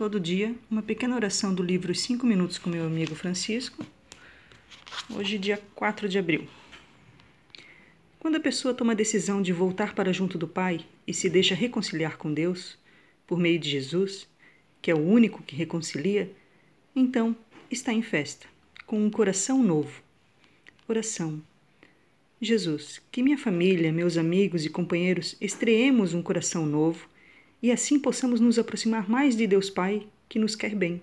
todo dia, uma pequena oração do livro 5 Minutos com meu amigo Francisco. Hoje, dia 4 de abril. Quando a pessoa toma a decisão de voltar para junto do Pai e se deixa reconciliar com Deus, por meio de Jesus, que é o único que reconcilia, então está em festa, com um coração novo. Oração. Jesus, que minha família, meus amigos e companheiros estreemos um coração novo e assim possamos nos aproximar mais de Deus Pai, que nos quer bem.